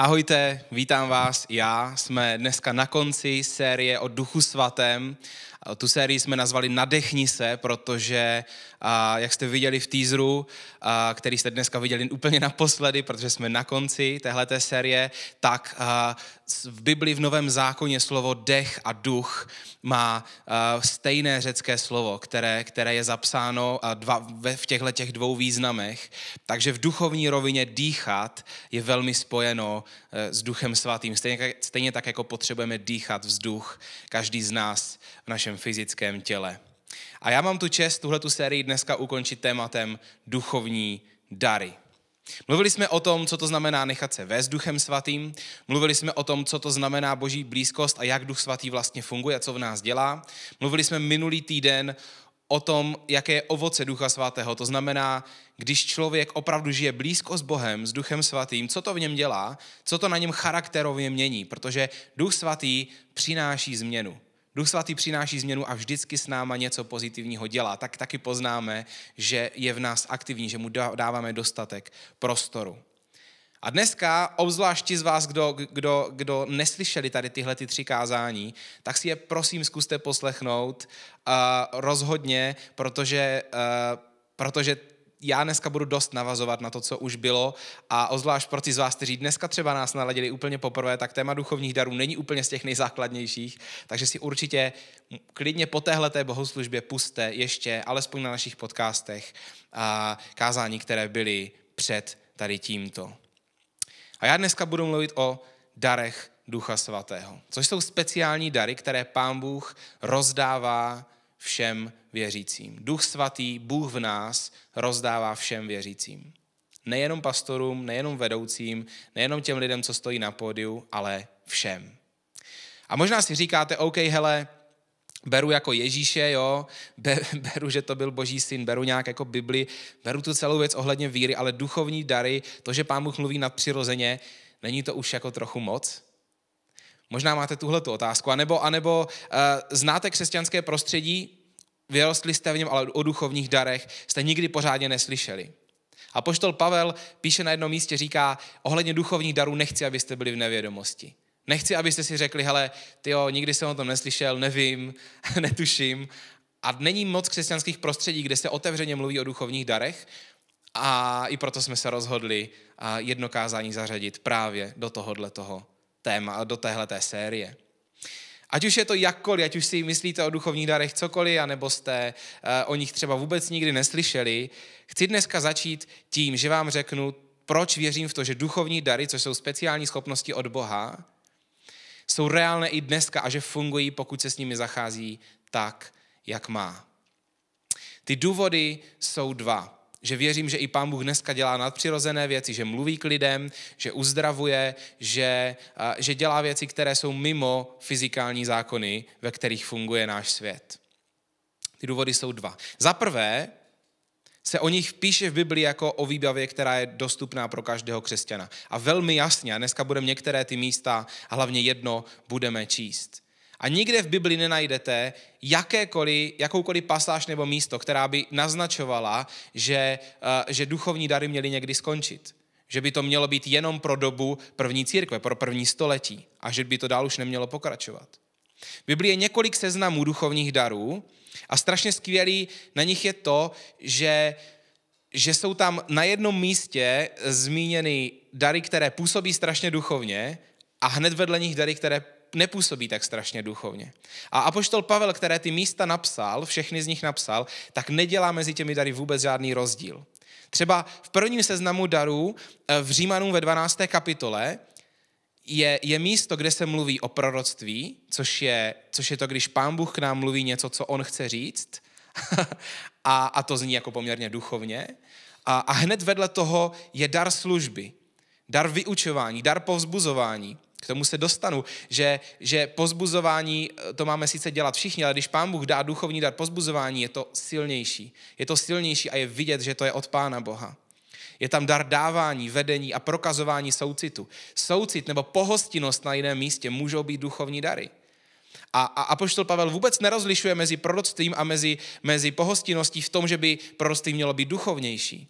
Ahojte, vítám vás. Já jsme dneska na konci série o Duchu Svatém. Tu sérii jsme nazvali Nadechni se, protože, jak jste viděli v teaseru, který jste dneska viděli úplně naposledy, protože jsme na konci téhle série, tak v Bibli v Novém zákoně slovo dech a duch má stejné řecké slovo, které, které je zapsáno dva, ve, v těchto těch dvou významech. Takže v duchovní rovině dýchat je velmi spojeno Eh, s Duchem Svatým. Stejně, stejně tak, jako potřebujeme dýchat vzduch, každý z nás v našem fyzickém těle. A já mám tu čest tuhle sérii dneska ukončit tématem duchovní dary. Mluvili jsme o tom, co to znamená nechat se vést Duchem Svatým, mluvili jsme o tom, co to znamená Boží blízkost a jak Duch Svatý vlastně funguje a co v nás dělá. Mluvili jsme minulý týden o tom, jaké je ovoce Ducha Svatého. To znamená, když člověk opravdu žije blízko s Bohem, s Duchem Svatým, co to v něm dělá, co to na něm charakterově mění, protože Duch Svatý přináší změnu. Duch Svatý přináší změnu a vždycky s náma něco pozitivního dělá. Tak taky poznáme, že je v nás aktivní, že mu dáváme dostatek prostoru. A dneska, obzvláště z vás, kdo, kdo, kdo neslyšeli tady tyhle ty tři kázání, tak si je prosím zkuste poslechnout uh, rozhodně, protože, uh, protože já dneska budu dost navazovat na to, co už bylo a obzvlášť pro ty z vás, kteří dneska třeba nás naladili úplně poprvé, tak téma duchovních darů není úplně z těch nejzákladnějších, takže si určitě klidně po té bohoslužbě puste ještě, alespoň na našich podcastech, uh, kázání, které byly před tady tímto. A já dneska budu mluvit o darech Ducha Svatého, což jsou speciální dary, které Pán Bůh rozdává všem věřícím. Duch Svatý, Bůh v nás, rozdává všem věřícím. Nejenom pastorům, nejenom vedoucím, nejenom těm lidem, co stojí na pódiu, ale všem. A možná si říkáte, OK, hele, beru jako Ježíše, jo, beru, že to byl boží syn, beru nějak jako Bibli, beru tu celou věc ohledně víry, ale duchovní dary, to, že pán Bůh mluví nadpřirozeně, není to už jako trochu moc? Možná máte tuhle tu otázku, anebo, anebo uh, eh, znáte křesťanské prostředí, vyrostli jste v něm, ale o duchovních darech jste nikdy pořádně neslyšeli. A poštol Pavel píše na jednom místě, říká, ohledně duchovních darů nechci, abyste byli v nevědomosti. Nechci, abyste si řekli, hele, tyjo, nikdy jsem o tom neslyšel, nevím, netuším. A není moc křesťanských prostředí, kde se otevřeně mluví o duchovních darech, a i proto jsme se rozhodli jedno kázání zařadit právě do tohohle toho téma, do téhle té série. Ať už je to jakkoliv, ať už si myslíte o duchovních darech cokoliv, anebo jste e, o nich třeba vůbec nikdy neslyšeli, chci dneska začít tím, že vám řeknu, proč věřím v to, že duchovní dary, což jsou speciální schopnosti od Boha, jsou reálné i dneska a že fungují, pokud se s nimi zachází tak, jak má. Ty důvody jsou dva že věřím, že i Pán Bůh dneska dělá nadpřirozené věci, že mluví k lidem, že uzdravuje, že, že dělá věci, které jsou mimo fyzikální zákony, ve kterých funguje náš svět. Ty důvody jsou dva. Za prvé, se o nich píše v Biblii jako o výbavě, která je dostupná pro každého křesťana. A velmi jasně, a dneska budeme některé ty místa, a hlavně jedno, budeme číst. A nikde v Bibli nenajdete jakékoliv, jakoukoliv pasáž nebo místo, která by naznačovala, že, eh, že duchovní dary měly někdy skončit. Že by to mělo být jenom pro dobu první církve, pro první století a že by to dál už nemělo pokračovat. V Biblii je několik seznamů duchovních darů, a strašně skvělý na nich je to, že, že jsou tam na jednom místě zmíněny dary, které působí strašně duchovně a hned vedle nich dary, které nepůsobí tak strašně duchovně. A apoštol Pavel, které ty místa napsal, všechny z nich napsal, tak nedělá mezi těmi dary vůbec žádný rozdíl. Třeba v prvním seznamu darů eh, v Římanům ve 12. kapitole je, je místo, kde se mluví o proroctví, což je, což je to, když pán Bůh k nám mluví něco, co on chce říct, a, a to zní jako poměrně duchovně. A, a hned vedle toho je dar služby, dar vyučování, dar povzbuzování. K tomu se dostanu, že, že pozbuzování, eh, to máme sice dělat všichni, ale když pán Bůh dá duchovní dar pozbuzování, je to silnější. Je to silnější a je vidět, že to je od pána Boha. Je tam dar dávání, vedení a prokazování soucitu. Soucit nebo pohostinnost na jiném místě můžou být duchovní dary. A, a Apoštol Pavel vůbec nerozlišuje mezi proroctvím a mezi, mezi pohostinností v tom, že by proroctví mělo být duchovnější.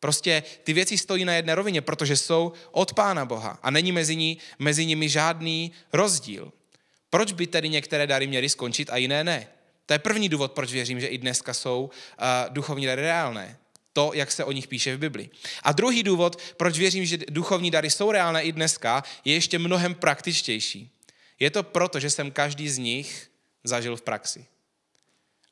Prostě ty věci stojí na jedné rovině, protože jsou od Pána Boha a není mezi, ní, mezi nimi žádný rozdíl. Proč by tedy některé dary měly skončit a jiné ne? To je první důvod, proč věřím, že i dneska jsou uh, duchovní dary reálné to, jak se o nich píše v Biblii. A druhý důvod, proč věřím, že duchovní dary jsou reálné i dneska, je ještě mnohem praktičtější. Je to proto, že jsem každý z nich zažil v praxi.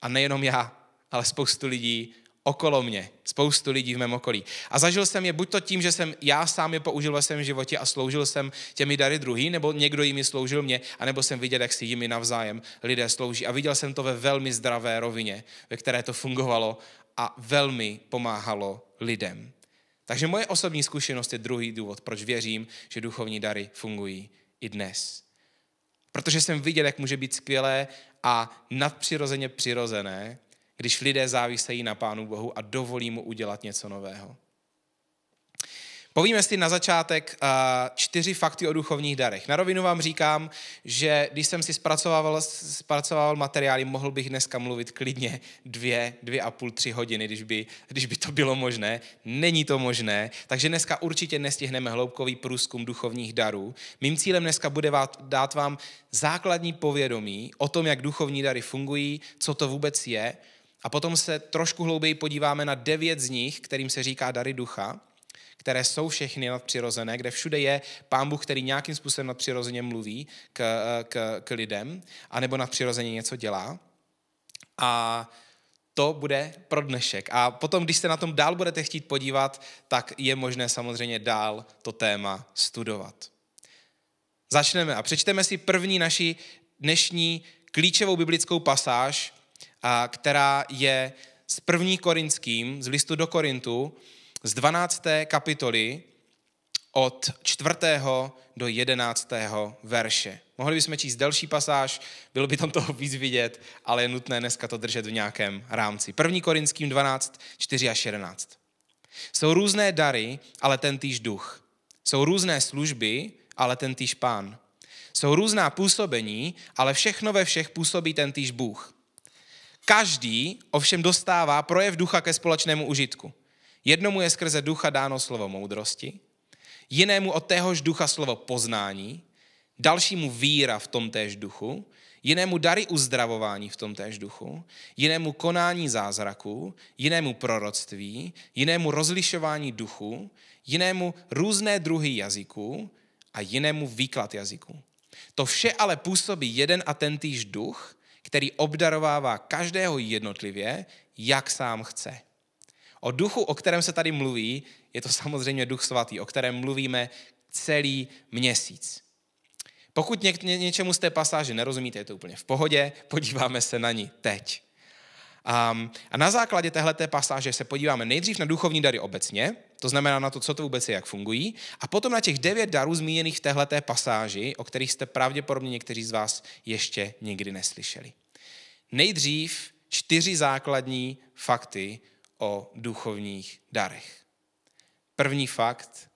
A nejenom já, ale spoustu lidí okolo mě, spoustu lidí v mém okolí. A zažil jsem je buď to tím, že jsem já sám je použil ve svém životě a sloužil jsem těmi dary druhý, nebo někdo jimi sloužil mě, anebo jsem viděl, jak si jimi navzájem lidé slouží. A viděl jsem to ve velmi zdravé rovině, ve které to fungovalo a velmi pomáhalo lidem. Takže moje osobní zkušenost je druhý důvod, proč věřím, že duchovní dary fungují i dnes. Protože jsem viděl, jak může být skvělé a nadpřirozeně přirozené, když lidé závisejí na Pánu Bohu a dovolí mu udělat něco nového. Povíme si na začátek eh, čtyři fakty o duchovních darech. Na rovinu vám říkám, že když jsem si zpracovával, zpracovával materiály, mohl bych dneska mluvit klidně dvě, dvě a půl, tři hodiny, když by, když by to bylo možné. Není to možné, takže dneska určitě nestihneme hloubkový průzkum duchovních darů. Mým cílem dneska bude dát vám základní povědomí o tom, jak duchovní dary fungují, co to vůbec je, a potom se trošku hlouběji podíváme na devět z nich, kterým se říká dary ducha, které jsou všechny nadpřirozené, kde všude je pán Bůh, který nějakým způsobem nadpřirozeně mluví k, eh, k, k lidem, anebo nadpřirozeně něco dělá. A to bude pro dnešek. A potom, když se na tom dál budete chtít podívat, tak je možné samozřejmě dál to téma studovat. Začneme a přečteme si první naši dnešní klíčovou biblickou pasáž, která je z první korinským, z listu do Korintu, z 12. kapitoly od 4. do 11. verše. Mohli bychom číst delší pasáž, bylo by tam toho víc vidět, ale je nutné dneska to držet v nějakém rámci. 1. Korinským 12, 4 až 11. Jsou různé dary, ale ten týž duch. Jsou různé služby, ale ten týž pán. Jsou různá působení, ale všechno ve všech působí ten týž Bůh. Každý ovšem dostává projev ducha ke společnému užitku. Jednomu je skrze ducha dáno slovo moudrosti, jinému od téhož ducha slovo poznání, dalšímu víra v tom též duchu, jinému dary uzdravování v tom též duchu, jinému konání zázraků, jinému proroctví, jinému rozlišování duchu, jinému různé druhy jazyků a jinému výklad jazyků. To vše ale působí jeden a tentýž duch, který obdarovává každého jednotlivě, jak sám chce. O duchu, o kterém se tady mluví, je to samozřejmě duch svatý, o kterém mluvíme celý měsíc. Pokud něk- ně- něčemu z té pasáže nerozumíte, je to úplně v pohodě, podíváme se na ní teď. Um, a na základě téhleté pasáže se podíváme nejdřív na duchovní dary obecně, to znamená na to, co to vůbec je, jak fungují, a potom na těch devět darů zmíněných v téhleté pasáži, o kterých jste pravděpodobně někteří z vás ještě nikdy neslyšeli. Nejdřív čtyři základní fakty o duchovních darech. První fakt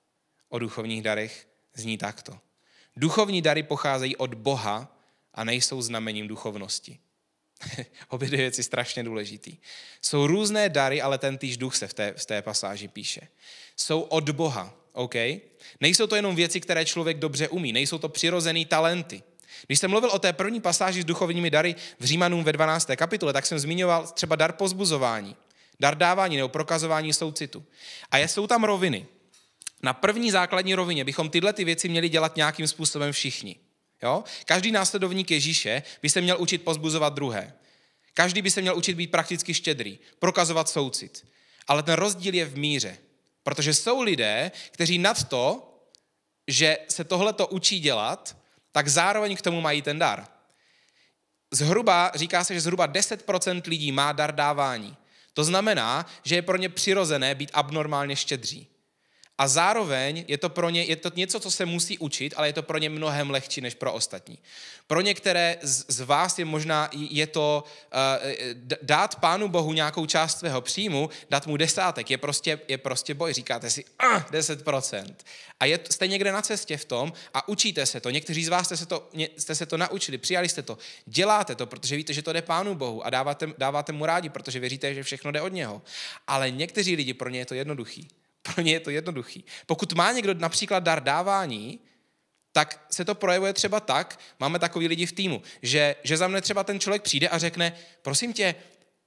o duchovních darech zní takto. Duchovní dary pocházejí od Boha a nejsou znamením duchovnosti. Obě dvě věci strašně důležitý. Jsou různé dary, ale ten týž duch se v té, v té pasáži píše. Jsou od Boha, OK? Nejsou to jenom věci, které člověk dobře umí, nejsou to přirozený talenty. Když jsem mluvil o té první pasáži s duchovními dary v Římanům ve 12. kapitole, tak jsem zmiňoval třeba dar pozbuzování. Dar dávání nebo prokazování soucitu. A jsou tam roviny. Na první základní rovině bychom tyhle ty věci měli dělat nějakým způsobem všichni. Jo? Každý následovník Ježíše by se měl učit pozbuzovat druhé. Každý by se měl učit být prakticky štědrý, prokazovat soucit. Ale ten rozdíl je v míře. Protože jsou lidé, kteří nad to, že se tohle to učí dělat, tak zároveň k tomu mají ten dar. Zhruba, říká se, že zhruba 10% lidí má dar dávání. To znamená, že je pro ně přirozené být abnormálně štědří. A zároveň je to pro ně je to něco, co se musí učit, ale je to pro ně mnohem lehčí než pro ostatní. Pro některé z, z vás je možná je to uh, dát Pánu Bohu nějakou část svého příjmu, dát mu desátek, je prostě, je prostě boj. Říkáte si uh, ah, 10%. A je, jste někde na cestě v tom a učíte se to. Někteří z vás jste se to, jste se to naučili, přijali jste to, děláte to, protože víte, že to jde Pánu Bohu a dáváte, dáváte mu rádi, protože věříte, že všechno jde od něho. Ale někteří lidi, pro ně je to jednoduchý pro ně je to jednoduchý. Pokud má někdo například dar dávání, tak se to projevuje třeba tak, máme takový lidi v týmu, že, že za mne třeba ten člověk přijde a řekne, prosím tě,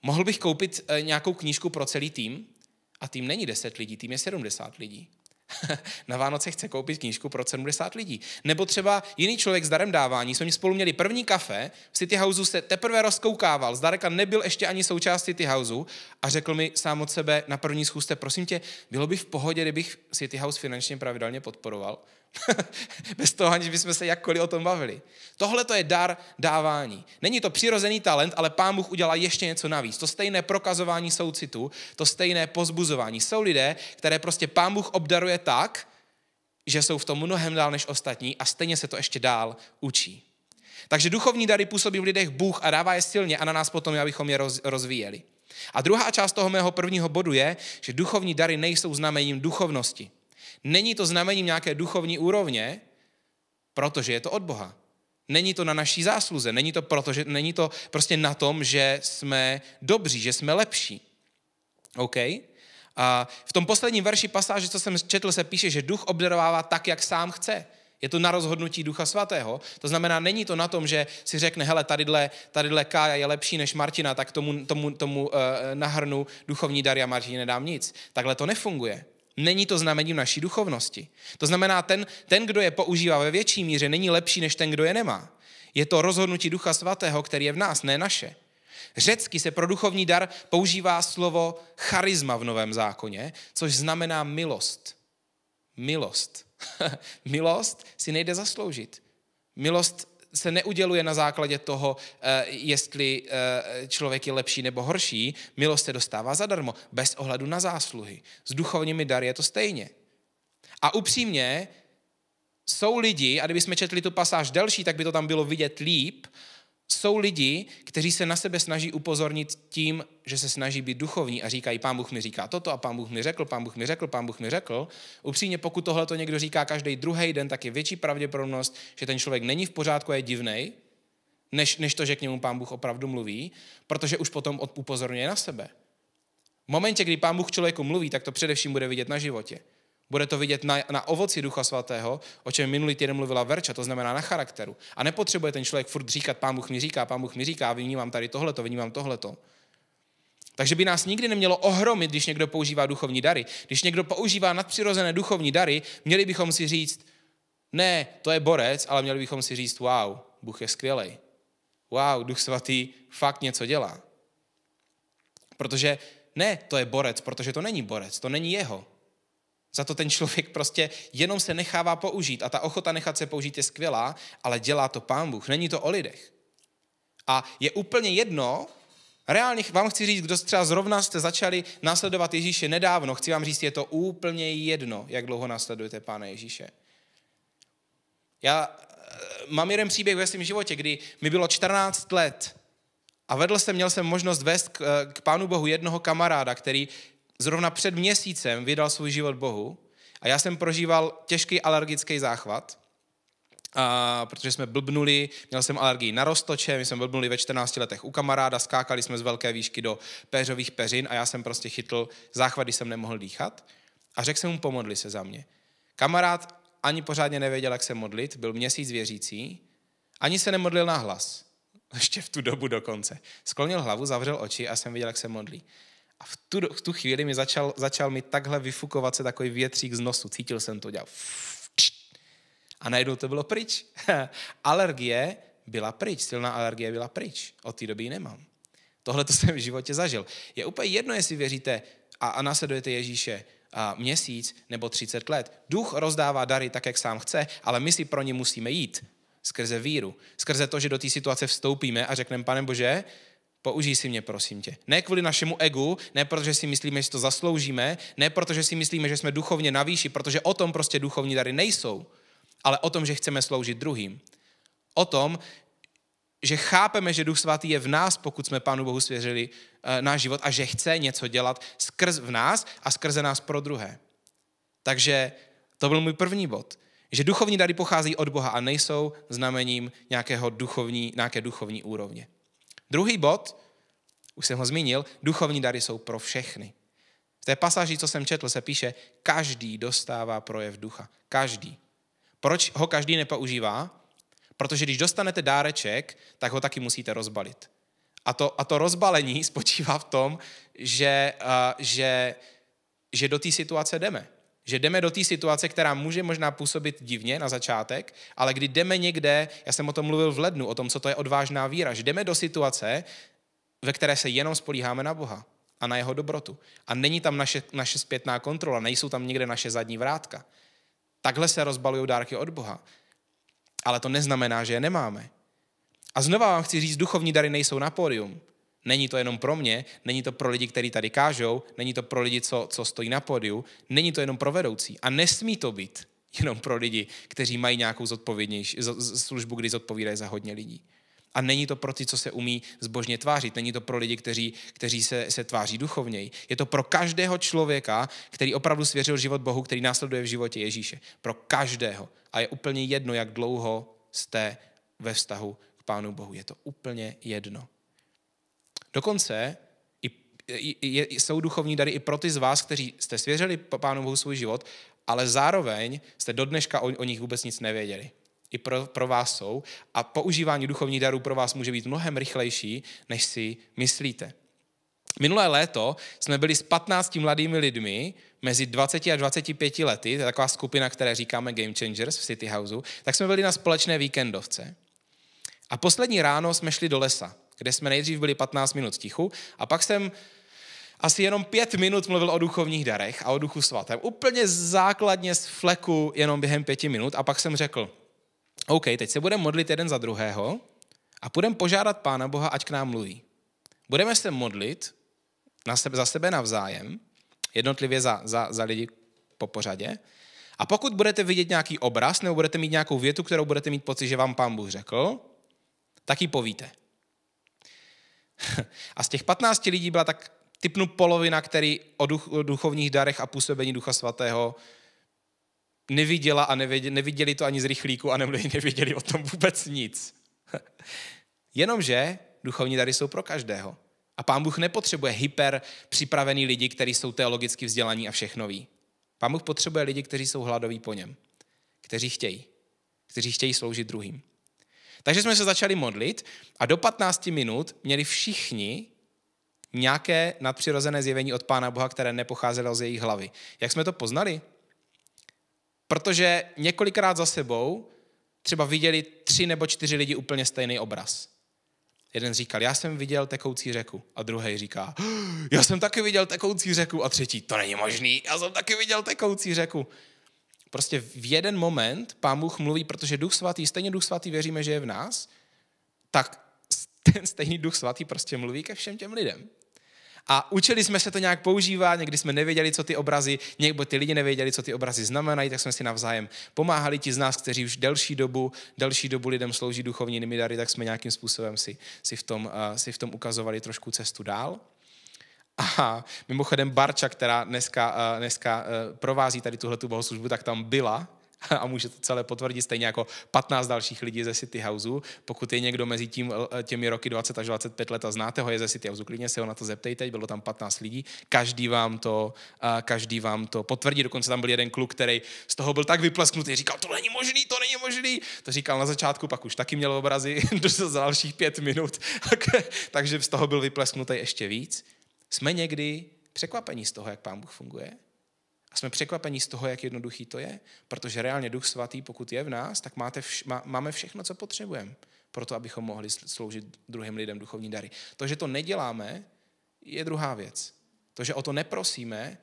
mohl bych koupit eh, nějakou knížku pro celý tým? A tým není 10 lidí, tým je 70 lidí. na Vánoce chce koupit knížku pro 70 lidí. Nebo třeba jiný člověk s darem dávání, jsme spolu měli první kafe, v City Houseu se teprve rozkoukával, zdaleka nebyl ještě ani součást City Houseu a řekl mi sám od sebe na první schůzce, prosím tě, bylo by v pohodě, kdybych City House finančně pravidelně podporoval. Bez toho, aniž bychom se jakkoliv o tom bavili. Tohle to je dar dávání. Není to přirozený talent, ale pán Bůh udělá ještě něco navíc. To stejné prokazování soucitu, to stejné pozbuzování. Jsou lidé, které prostě pán Bůh obdaruje tak, že jsou v tom mnohem dál než ostatní a stejně se to ještě dál učí. Takže duchovní dary působí v lidech Bůh a dává je silně a na nás potom, abychom je rozvíjeli. A druhá část toho mého prvního bodu je, že duchovní dary nejsou znamením duchovnosti. Není to znamením nějaké duchovní úrovně, protože je to od Boha. Není to na naší zásluze, není to, proto, že, není to prostě na tom, že jsme dobří, že jsme lepší. OK? A v tom posledním verši pasáže, co jsem četl, se píše, že duch obdarovává tak, jak sám chce. Je to na rozhodnutí Ducha Svatého. To znamená, není to na tom, že si řekne, hele, tadyhle, tadyhle Kája je lepší než Martina, tak tomu, tomu, tomu uh, nahrnu duchovní dary a Martině nedám nic. Takhle to nefunguje. Není to znamením naší duchovnosti. To znamená, ten, ten, kdo je používá ve větší míře, není lepší než ten, kdo je nemá. Je to rozhodnutí Ducha Svatého, který je v nás, ne naše. Řecky se pro duchovní dar používá slovo charisma v Novém zákoně, což znamená milost. Milost. milost si nejde zasloužit. Milost se neuděluje na základě toho, eh, jestli eh, člověk je lepší nebo horší. Milost se dostává zadarmo, bez ohledu na zásluhy. S duchovními dary je to stejně. A upřímně, jsou lidi, a kdybychom četli tu pasáž delší, tak by to tam bylo vidět líp, jsou lidi, kteří se na sebe snaží upozornit tím, že se snaží být duchovní a říkají, pán Bůh mi říká toto a pán Bůh mi řekl, pán Bůh mi řekl, pán Bůh mi řekl. Upřímně, pokud tohle to někdo říká každý druhý den, tak je větší pravděpodobnost, že ten člověk není v pořádku a je divný, než, než to, že k němu pán Bůh opravdu mluví, protože už potom upozorňuje na sebe. V momentě, kdy pán Bůh člověku mluví, tak to především bude vidět na životě. Bude to vidět na, na ovoci Ducha Svatého, o čem minulý týden mluvila Verča, to znamená na charakteru. A nepotřebuje ten člověk furt říkat, pán Bůh mi říká, pán Bůh mi říká, vnímám tady tohleto, vnímám tohleto. Takže by nás nikdy nemělo ohromit, když někdo používá duchovní dary. Když někdo používá nadpřirozené duchovní dary, měli bychom si říct, ne, to je borec, ale měli bychom si říct, wow, Bůh je skvělý. Wow, Duch Svatý fakt něco dělá. Protože ne, to je borec, protože to není borec, to není jeho. Za to ten člověk prostě jenom se nechává použít a ta ochota nechat se použít je skvělá, ale dělá to pán Bůh, není to o lidech. A je úplně jedno, reálně vám chci říct, kdo třeba zrovna jste začali následovat Ježíše nedávno, chci vám říct, je to úplně jedno, jak dlouho následujete Pána Ježíše. Já eh, mám jeden příběh ve svém životě, kdy mi bylo 14 let a vedl jsem, měl jsem možnost vést k, eh, k Pánu Bohu jednoho kamaráda, který zrovna před měsícem vydal svůj život Bohu a já jsem prožíval těžký alergický záchvat, a, protože jsme blbnuli, měl jsem alergii na roztoče, my jsme blbnuli ve 14 letech u kamaráda, skákali jsme z velké výšky do péřových peřin a já jsem prostě chytl záchvat, když jsem nemohl dýchat a řekl jsem mu, pomodli se za mě. Kamarád ani pořádně nevěděl, jak se modlit, byl měsíc věřící, ani se nemodlil na hlas. Ještě v tu dobu dokonce. Sklonil hlavu, zavřel oči a jsem viděl, jak se modlí. A v tu, v tu chvíli mi začal, začal mi takhle vyfukovat se takový větřík z nosu. Cítil jsem to, dělal. A najednou to bylo pryč. alergie byla pryč, silná alergie byla pryč. Od té doby ji nemám. Tohle to jsem v životě zažil. Je úplně jedno, jestli věříte a, a následujete Ježíše a měsíc nebo 30 let. Duch rozdává dary tak, jak sám chce, ale my si pro ně musíme jít. Skrze víru, skrze to, že do té situace vstoupíme a řekneme, pane Bože, Použij si mě, prosím tě. Ne kvůli našemu egu, ne protože si myslíme, že to zasloužíme, ne protože si myslíme, že jsme duchovně na výši, protože o tom prostě duchovní dary nejsou, ale o tom, že chceme sloužit druhým. O tom, že chápeme, že Duch Svatý je v nás, pokud jsme Pánu Bohu svěřili e, náš život a že chce něco dělat skrz v nás a skrze nás pro druhé. Takže to byl můj první bod. Že duchovní dary pochází od Boha a nejsou znamením nějakého duchovní, nějaké duchovní úrovně. Druhý bod, už jsem ho zmínil, duchovní dary jsou pro všechny. V té pasáži, co jsem četl, se píše, každý dostává projev ducha. Každý. Proč ho každý nepoužívá? Protože když dostanete dáreček, tak ho taky musíte rozbalit. A to, a to rozbalení spočívá v tom, že, uh, že, že do té situace jdeme. Že jdeme do té situace, která může možná působit divně na začátek, ale kdy jdeme někde, já jsem o tom mluvil v lednu, o tom, co to je odvážná víra, že jdeme do situace, ve které se jenom spolíháme na Boha a na jeho dobrotu. A není tam naše, naše zpětná kontrola, nejsou tam někde naše zadní vrátka. Takhle se rozbalují dárky od Boha. Ale to neznamená, že je nemáme. A znova vám chci říct, duchovní dary nejsou na pódium. Není to jenom pro mě, není to pro lidi, kteří tady kážou, není to pro lidi, co, co stojí na pódiu, není to jenom pro vedoucí. A nesmí to být jenom pro lidi, kteří mají nějakou zodpovědnější službu, kdy zodpovídají za hodně lidí. A není to pro ty, co se umí zbožně tvářit. Není to pro lidi, kteří, kteří se, se tváří duchovněji. Je to pro každého člověka, který opravdu svěřil život Bohu, který následuje v životě Ježíše. Pro každého. A je úplně jedno, jak dlouho jste ve vztahu k Pánu Bohu. Je to úplně jedno. Dokonce i, i, jsou duchovní dary i pro ty z vás, kteří jste svěřili Pánu Bohu svůj život, ale zároveň jste do dneška o, o nich vůbec nic nevěděli. I pro, pro vás jsou a používání duchovních darů pro vás může být mnohem rychlejší, než si myslíte. Minulé léto jsme byli s 15 mladými lidmi mezi 20 a 25 lety, to je taková skupina, které říkáme Game Changers v City Houseu, tak jsme byli na společné víkendovce. A poslední ráno jsme šli do lesa kde jsme nejdřív byli 15 minut tichu a pak jsem asi jenom pět minut mluvil o duchovních darech a o duchu svatém. Úplně základně z fleku jenom během pěti minut a pak jsem řekl, OK, teď se budeme modlit jeden za druhého a budeme požádat Pána Boha, ať k nám mluví. Budeme se modlit na sebe, za sebe navzájem, jednotlivě za, za, za lidi po pořadě. A pokud budete vidět nějaký obraz nebo budete mít nějakou větu, kterou budete mít pocit, že vám Pán Bůh řekl, tak ji povíte. A z těch 15 lidí byla tak typnu polovina, který o, duch, o duchovních darech a působení Ducha Svatého neviděla a nevěděli, neviděli to ani z rychlíku a nevěděli o tom vůbec nic. Jenomže duchovní dary jsou pro každého. A pán Bůh nepotřebuje hyper připravený lidi, kteří jsou teologicky vzdělaní a všechno ví. Pán Bůh potřebuje lidi, kteří jsou hladoví po něm, kteří chtějí, kteří chtějí sloužit druhým. Takže jsme se začali modlit a do 15 minut měli všichni nějaké nadpřirozené zjevení od Pána Boha, které nepocházelo z jejich hlavy. Jak jsme to poznali? Protože několikrát za sebou třeba viděli tři nebo čtyři lidi úplně stejný obraz. Jeden říkal, já jsem viděl tekoucí řeku. A druhý říká, já jsem taky viděl tekoucí řeku. A třetí, to není možný, já jsem taky viděl tekoucí řeku. Prostě v jeden moment pán Bůh mluví, protože duch svatý, stejně duch svatý věříme, že je v nás, tak ten stejný duch svatý prostě mluví ke všem těm lidem. A učili jsme se to nějak používat, někdy jsme nevěděli, co ty obrazy, někdy ty lidi nevěděli, co ty obrazy znamenají, tak jsme si navzájem pomáhali. Ti z nás, kteří už delší dobu, delší dobu lidem slouží duchovními dary, tak jsme nějakým způsobem si, si, v tom, uh, si v tom ukazovali trošku cestu dál. A mimochodem Barča, která dneska, eh, dneska eh, provází tady tuhletu bohoslužbu, tak tam byla a může to celé potvrdit, stejně jako 15 dalších lidí ze City Houseu. Pokud je někdo mezi tím, eh, těmi roky 20 až 25 let a znáte ho, je ze City Houseu, klidně se ho na to zeptejte, bylo tam 15 lidí, každý vám to, každý vám to potvrdí, dokonce tam byl jeden kluk, který z toho byl tak vyplesknutý, říkal, to není možný, to není možný, to říkal na začátku, pak už taky měl obrazy do dalších pět minut, takže z toho byl vyplesknutý ještě víc. Jsme někdy překvapení z toho, jak Pán Bůh funguje. A jsme překvapení z toho, jak jednoduchý to je, protože reálně Duch Svatý, pokud je v nás, tak máte vš- má- máme všechno, co potřebujeme, pro to, abychom mohli sloužit druhým lidem duchovní dary. To, že to neděláme, je druhá věc. To, že o to neprosíme,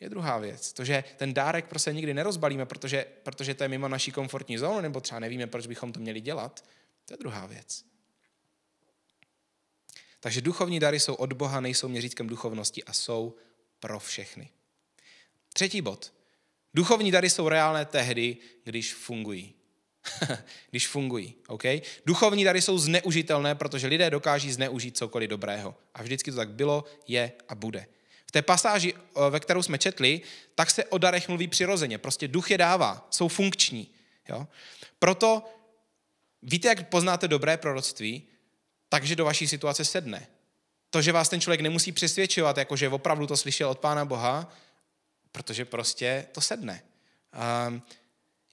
je druhá věc. To, že ten dárek prostě nikdy nerozbalíme, protože, protože to je mimo naší komfortní zónu, nebo třeba nevíme, proč bychom to měli dělat, to je druhá věc. Takže duchovní dary jsou od Boha, nejsou měřítkem duchovnosti a jsou pro všechny. Třetí bod. Duchovní dary jsou reálné tehdy, když fungují. když fungují, OK? Duchovní dary jsou zneužitelné, protože lidé dokáží zneužít cokoliv dobrého. A vždycky to tak bylo, je a bude. V té pasáži, eh, ve kterou jsme četli, tak se o darech mluví přirozeně. Prostě duch je dává, jsou funkční. Jo? Proto víte, jak poznáte dobré proroctví? takže do vaší situace sedne. To, že vás ten člověk nemusí přesvědčovat, jakože opravdu to slyšel od Pána Boha, protože prostě to sedne. Um,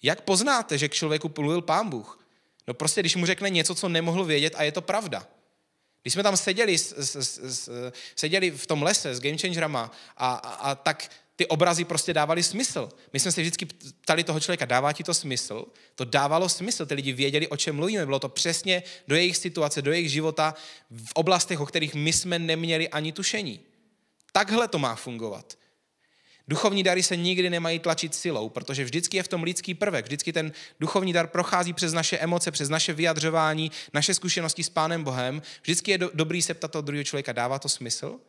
jak poznáte, že k člověku mluvil Pán Bůh? No prostě, když mu řekne něco, co nemohl vědět a je to pravda. Když jsme tam seděli, s, s, s, seděli v tom lese s Game Changerama a, a, a tak ty obrazy prostě dávaly smysl. My jsme se vždycky ptali toho člověka, dává ti to smysl? To dávalo smysl, ty lidi věděli, o čem mluvíme, bylo to přesně do jejich situace, do jejich života, v oblastech, o kterých my jsme neměli ani tušení. Takhle to má fungovat. Duchovní dary se nikdy nemají tlačit silou, protože vždycky je v tom lidský prvek. Vždycky ten duchovní dar prochází přes naše emoce, přes naše vyjadřování, naše zkušenosti s Pánem Bohem. Vždycky je do, dobrý se ptat toho druhého člověka, dává to smysl?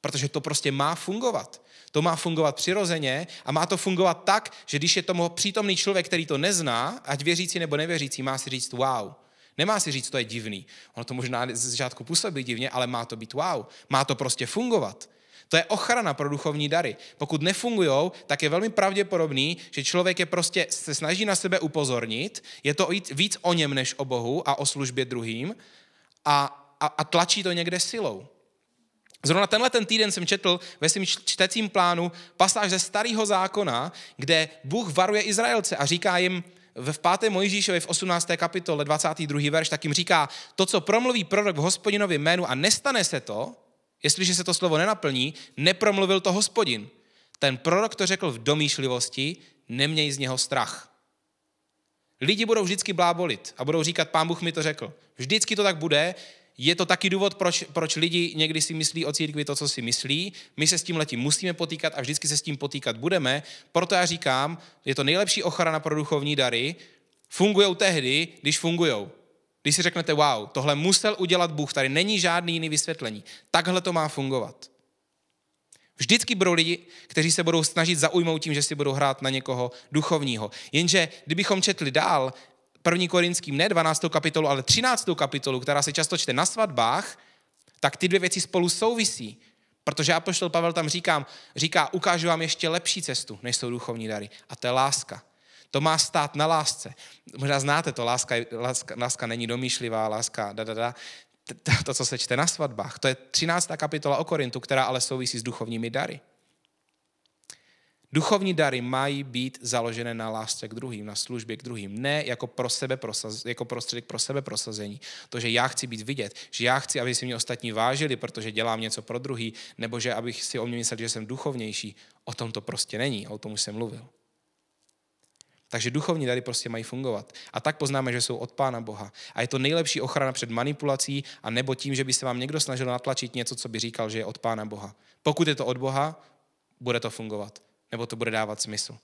Protože to prostě má fungovat. To má fungovat přirozeně a má to fungovat tak, že když je tomu přítomný člověk, který to nezná, ať věřící nebo nevěřící, má si říct wow. Nemá si říct, to je divný. Ono to možná z začátku působí divně, ale má to být wow. Má to prostě fungovat. To je ochrana pro duchovní dary. Pokud nefungují, tak je velmi pravděpodobný, že člověk je prostě se snaží na sebe upozornit, je to víc o něm než o Bohu a o službě druhým a, a, a tlačí to někde silou. Zrovna tenhle ten týden jsem četl ve svém čtecím plánu pasáž ze starého zákona, kde Bůh varuje Izraelce a říká jim, v 5. Mojžíšovi v 18. kapitole 22. verš, tak jim říká, to, co promluví prorok v hospodinově jménu a nestane se to, jestliže se to slovo nenaplní, nepromluvil to hospodin. Ten prorok to řekl v domýšlivosti, neměj z něho strach. Lidi budou vždycky blábolit a budou říkat, pán Bůh mi to řekl. Vždycky to tak bude, je to taky důvod, proč, proč lidi někdy si myslí o církvi to, co si myslí. My se s tím letím musíme potýkat a vždycky se s tím potýkat budeme. Proto já říkám, je to nejlepší ochrana pro duchovní dary. Fungují tehdy, když fungují. Když si řeknete, wow, tohle musel udělat Bůh, tady není žádný jiný vysvětlení. Takhle to má fungovat. Vždycky budou lidi, kteří se budou snažit zaujmout tím, že si budou hrát na někoho duchovního. Jenže kdybychom četli dál, první Korinským, ne 12. kapitolu, ale 13. kapitolu, která se často čte na svatbách, tak ty dvě věci spolu souvisí. Protože Apoštol Pavel tam říkám, říká, ukážu vám ještě lepší cestu, než jsou duchovní dary. A to je láska. To má stát na lásce. Možná znáte to, láska, láska, láska není domýšlivá, láska, da, da, da. To, co se čte na svatbách. To je 13. kapitola o Korintu, která ale souvisí s duchovními dary. Duchovní dary mají být založené na lásce k druhým, na službě k druhým, ne jako, pro sebe prosaz, jako prostředek pro sebe prosazení. To, že já chci být vidět, že já chci, aby si mě ostatní vážili, protože dělám něco pro druhý, nebo že abych si o mě myslel, že jsem duchovnější, o tom to prostě není, o tom už jsem mluvil. Takže duchovní dary prostě mají fungovat. A tak poznáme, že jsou od Pána Boha. A je to nejlepší ochrana před manipulací a nebo tím, že by se vám někdo snažil natlačit něco, co by říkal, že je od Pána Boha. Pokud je to od Boha, bude to fungovat nebo to bude dávat smysl.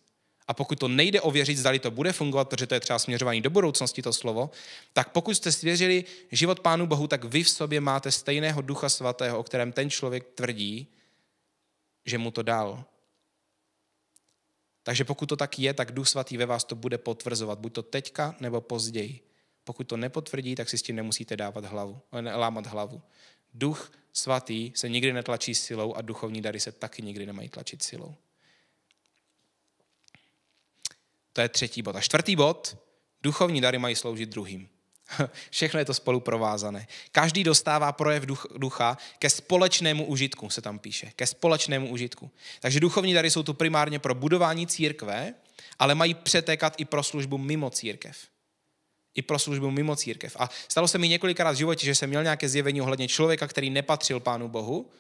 A pokud to nejde ověřit, zdali to bude fungovat, protože to je třeba směřování do budoucnosti to slovo, tak pokud jste svěřili život Pánu Bohu, tak vy v sobě máte stejného Ducha Svatého, o kterém ten člověk tvrdí, že mu to dal. Takže pokud to tak je, tak Duch Svatý ve vás to bude potvrzovat, buď to teďka nebo později. Pokud to nepotvrdí, tak si s tím nemusíte dávat hlavu, lámat hlavu. Duch Svatý se nikdy netlačí silou a duchovní dary se taky nikdy nemají tlačit silou. To je třetí bod. A čtvrtý bod, duchovní dary mají sloužit druhým. Všechno je to spolu provázané. Každý dostává projev ducha ke společnému užitku, se tam píše. Ke společnému užitku. Takže duchovní dary jsou tu primárně pro budování církve, ale mají přetékat i pro službu mimo církev. I pro službu mimo církev. A stalo se mi několikrát v životě, že jsem měl nějaké zjevení ohledně člověka, který nepatřil Pánu Bohu.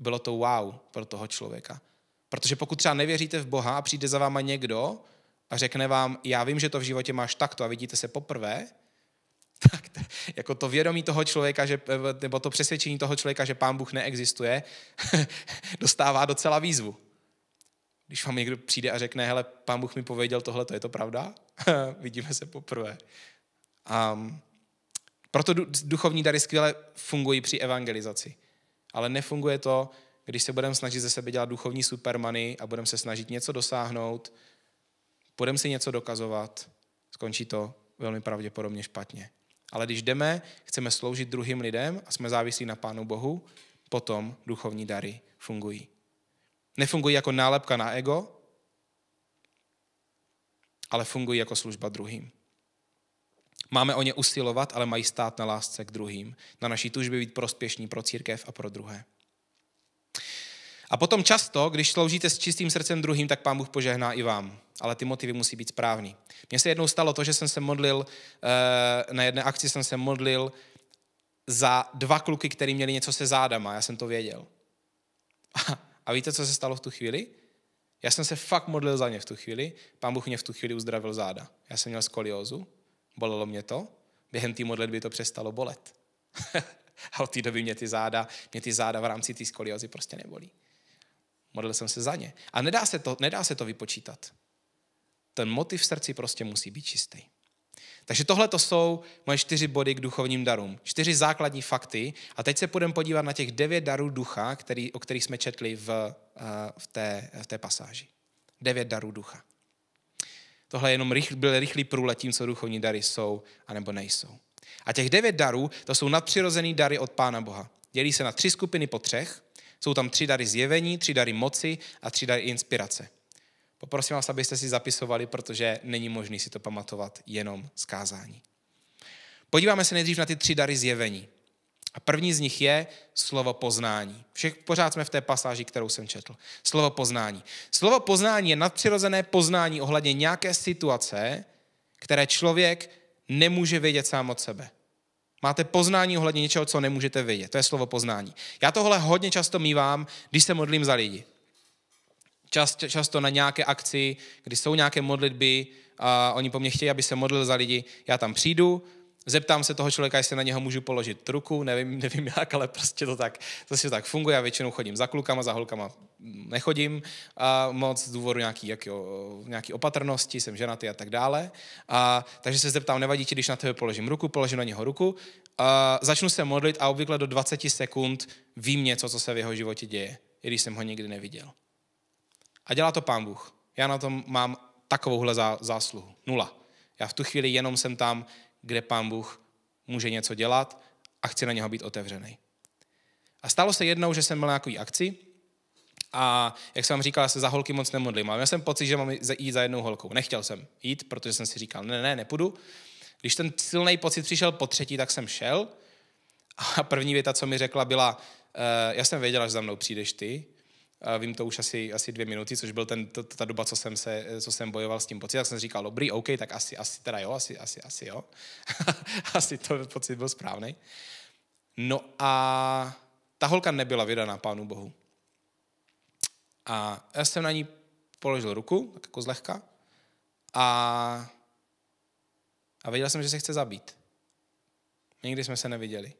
Bylo to wow pro toho člověka. Protože pokud třeba nevěříte v Boha a přijde za váma někdo, a řekne vám, já vím, že to v životě máš takto a vidíte se poprvé, tak t- jako to vědomí toho člověka, že, eh, nebo to přesvědčení toho člověka, že pán Bůh neexistuje, dostává docela výzvu. Když vám někdo přijde a řekne, hele, pán Bůh mi pověděl tohle, to je to pravda? Vidíme se poprvé. Um, proto duchovní dary skvěle fungují při evangelizaci. Ale nefunguje to, když se budeme snažit ze sebe dělat duchovní supermany a budeme se snažit něco dosáhnout, půjdeme si něco dokazovat, skončí to velmi pravděpodobně špatně. Ale když jdeme, chceme sloužit druhým lidem a jsme závislí na Pánu Bohu, potom duchovní dary fungují. Nefungují jako nálepka na ego, ale fungují jako služba druhým. Máme o ně usilovat, ale mají stát na lásce k druhým, na naší tužbě být prospěšní pro církev a pro druhé. A potom často, když sloužíte s čistým srdcem druhým, tak Pán Bůh požehná i vám. Ale ty motivy musí být správný. Mně se jednou stalo to, že jsem se modlil, eh, na jedné akci jsem se modlil za dva kluky, který měli něco se zádama. Já jsem to věděl. A víte, co se stalo v tu chvíli? Já jsem se fakt modlil za ně v tu chvíli. Pán Bůh mě v tu chvíli uzdravil záda. Já jsem měl skoliózu, bolelo mě to. Během té modlitby to přestalo bolet. A od té doby mě ty záda, mě ty záda v rámci té skoliozy prostě nebolí. Modlil jsem se za ně. A nedá se to, nedá se to vypočítat. Ten motiv v srdci prostě musí být čistý. Takže tohle to jsou moje čtyři body k duchovním darům. Čtyři základní fakty. A teď se půjdeme podívat na těch devět darů ducha, který, o kterých jsme četli v, eh, v, té, v té pasáži. Devět darů ducha. Tohle jenom rychl, byl rychlý průlet tím, co duchovní dary jsou anebo nejsou. A těch devět darů, to jsou nadpřirozený dary od Pána Boha. Dělí se na tři skupiny po třech. Jsou tam tři dary zjevení, tři dary moci a tři dary inspirace. Poprosím vás, abyste si zapisovali, protože není možné si to pamatovat jenom z kázání. Podíváme se nejdřív na ty tři dary zjevení. A první z nich je slovo poznání. Všech, pořád jsme v té pasáži, kterou jsem četl. Slovo poznání. Slovo poznání je nadpřirozené poznání ohledně nějaké situace, které člověk nemůže vědět sám od sebe. Máte poznání ohledně něčeho, co nemůžete vědět. To je slovo poznání. Já tohle hodně často mývám, když se modlím za lidi. Čast, často na nějaké akci, kdy jsou nějaké modlitby, a oni po mně chtějí, aby se modlil za lidi. Já tam přijdu Zeptám se toho člověka, jestli na něho můžu položit ruku, nevím, nevím jak, ale prostě to tak, prostě to tak funguje. Já většinou chodím za klukama, za holkama nechodím a moc z důvodu nějaký, jaký, nějaký opatrnosti, jsem ženatý a tak dále. A, takže se zeptám, nevadí ti, když na tebe položím ruku, položím na něho ruku, a začnu se modlit a obvykle do 20 sekund vím něco, co se v jeho životě děje, i když jsem ho nikdy neviděl. A dělá to pán Bůh. Já na tom mám takovouhle zásluhu. Nula. Já v tu chvíli jenom jsem tam, kde pán Bůh může něco dělat a chci na něho být otevřený. A stalo se jednou, že jsem byl na nějaký akci a jak jsem vám říkal, já se za holky moc nemodlím. A měl jsem pocit, že mám jít za jednou holkou. Nechtěl jsem jít, protože jsem si říkal, ne, ne, nepůjdu. Když ten silný pocit přišel po třetí, tak jsem šel. A první věta, co mi řekla, byla, eh, já jsem věděla, že za mnou přijdeš ty, vím to už asi, asi dvě minuty, což byl ten, ta, ta doba, co jsem, se, co jsem bojoval s tím pocitem, tak jsem říkal, dobrý, OK, tak asi, asi teda jo, asi, asi, asi jo. asi to pocit byl správný. No a ta holka nebyla vydaná Pánu Bohu. A já jsem na ní položil ruku, tak jako zlehka, a, a věděl jsem, že se chce zabít. Nikdy jsme se neviděli.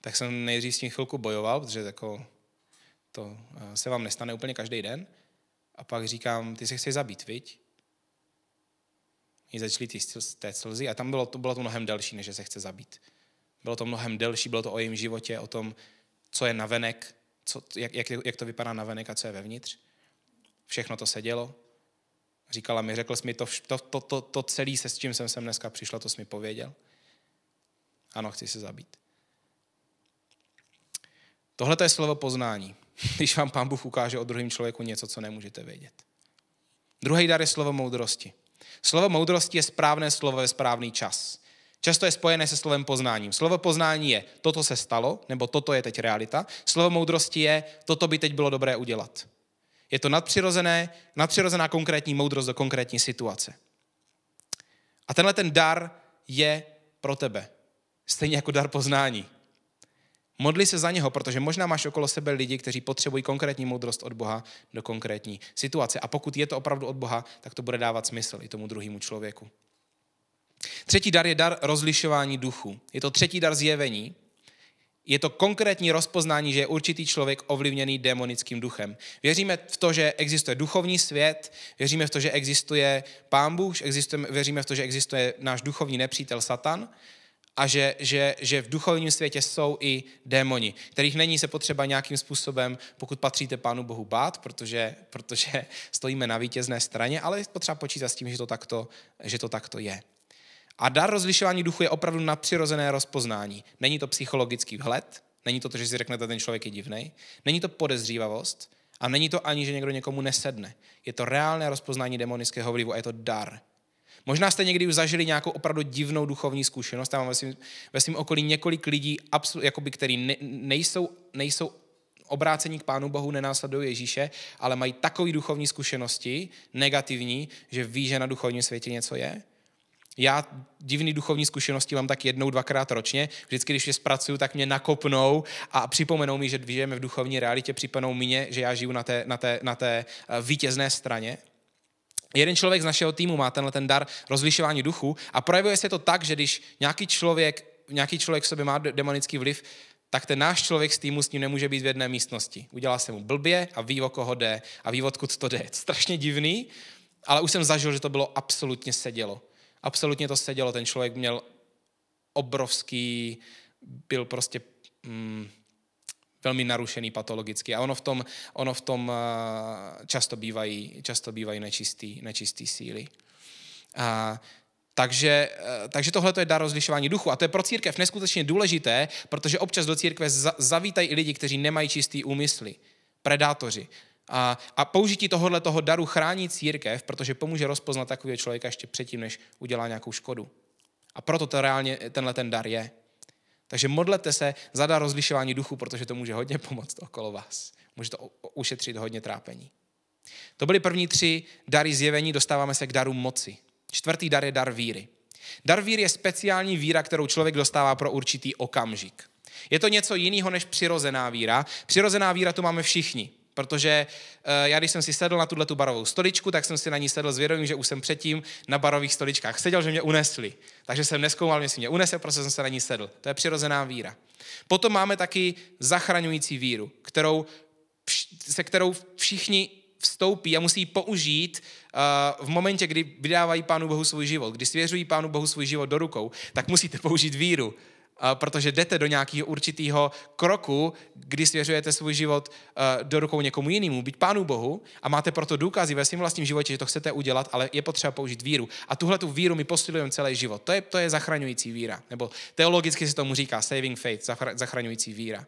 Tak jsem nejdřív s tím chvilku bojoval, protože jako to eh, se vám nestane úplně každý den. A pak říkám, ty se chceš zabít, viď? Mě začaly ty té slzy a tam bylo to, bylo to mnohem delší, než že se chce zabít. Bylo to mnohem delší, bylo to o jejím životě, o tom, co je navenek, co, jak, jak, jak to vypadá navenek a co je vevnitř. Všechno to se dělo. Říkala mi, řekl jsi mi to, to, to, to, to celé, se s čím jsem sem dneska přišla, to jsi mi pověděl. Ano, chci se zabít. Tohle je slovo poznání když vám pán Bůh ukáže o druhém člověku něco, co nemůžete vědět. Druhý dar je slovo moudrosti. Slovo moudrosti je správné slovo ve správný čas. Často je spojené se slovem poznáním. Slovo poznání je toto se stalo, nebo toto je teď realita. Slovo moudrosti je toto by teď bylo dobré udělat. Je to nadpřirozené, nadpřirozená konkrétní moudrost do konkrétní situace. A tenhle ten dar je pro tebe. Stejně jako dar poznání. Modli se za něho, protože možná máš okolo sebe lidi, kteří potřebují konkrétní moudrost od Boha do konkrétní situace. A pokud je to opravdu od Boha, tak to bude dávat smysl i tomu druhému člověku. Třetí dar je dar rozlišování duchu. Je to třetí dar zjevení. Je to konkrétní rozpoznání, že je určitý člověk ovlivněný démonickým duchem. Věříme v to, že existuje duchovní svět, věříme v to, že existuje pán Bůh, věříme v to, že existuje náš duchovní nepřítel Satan, a že, že, že v duchovním světě jsou i démoni, kterých není se potřeba nějakým způsobem, pokud patříte Pánu Bohu, bát, protože, protože stojíme na vítězné straně, ale je potřeba počítat s tím, že to takto, že to takto je. A dar rozlišování duchu je opravdu na přirozené rozpoznání. Není to psychologický vhled, není to to, že si řeknete, ten člověk je divný, není to podezřívavost a není to ani, že někdo někomu nesedne. Je to reálné rozpoznání demonického vlivu a je to dar. Možná jste někdy už zažili nějakou opravdu divnou duchovní zkušenost. Já mám ve svém, ve svém okolí několik lidí, absol, jakoby, který ne, nejsou, nejsou obrácení k Pánu Bohu, nenásledují Ježíše, ale mají takové duchovní zkušenosti, negativní, že ví, že na duchovním světě něco je. Já divný duchovní zkušenosti mám tak jednou, dvakrát ročně. Vždycky, když je zpracuju, tak mě nakopnou a připomenou mi, že žijeme v duchovní realitě, připomenou mě, že já žiju na té, na té, na té eh, vítězné straně. Jeden člověk z našeho týmu má tenhle ten dar rozlišování duchu a projevuje se to tak, že když nějaký člověk, nějaký člověk v sobě má demonický vliv, tak ten náš člověk s týmu s ním nemůže být v jedné místnosti. Udělá se mu blbě a ví, o koho jde a ví, odkud to jde. Strašně divný, ale už jsem zažil, že to bylo absolutně sedělo. Absolutně to sedělo. Ten člověk měl obrovský, byl prostě mm, velmi narušený patologicky. A ono v tom, ono v tom eh, často bývají, často bývají nečistý, nečistý síly. A, takže, eh, takže tohle je dar rozlišování duchu. A to je pro církev neskutečně důležité, protože občas do církve zavítají i lidi, kteří nemají čistý úmysly. Predátoři. A, a použití tohohle toho daru chrání církev, protože pomůže rozpoznat takového člověka ještě předtím, než udělá nějakou škodu. A proto to reálně tenhle ten dar je. Takže modlete se za dar rozlišování duchu, protože to může hodně pomoct okolo vás. Může to ušetřit hodně trápení. To byly první tři dary zjevení, dostáváme se k daru moci. Čtvrtý dar je dar víry. Dar víry je speciální víra, kterou člověk dostává pro určitý okamžik. Je to něco jiného než přirozená víra. Přirozená víra tu máme všichni. Protože eh, já když jsem si sedl na tuhle tu barovou stoličku, tak jsem si na ní sedl s vědomím, že už jsem předtím na barových stoličkách seděl, že mě unesli. Takže jsem neskoumal, jestli mě unese, protože jsem se na ní sedl. To je přirozená víra. Potom máme taky zachraňující víru, kterou, se kterou všichni vstoupí a musí použít eh, v momentě, kdy vydávají Pánu Bohu svůj život, kdy svěřují Pánu Bohu svůj život do rukou, tak musíte použít víru protože jdete do nějakého určitého kroku, kdy svěřujete svůj život eh, do rukou někomu jinému, být Pánu Bohu, a máte proto důkazy ve svém vlastním životě, že to chcete udělat, ale je potřeba použít víru. A tuhle tu víru my posilujeme celý život. To je, to je zachraňující víra. Nebo teologicky se tomu říká saving faith, zachraňující víra.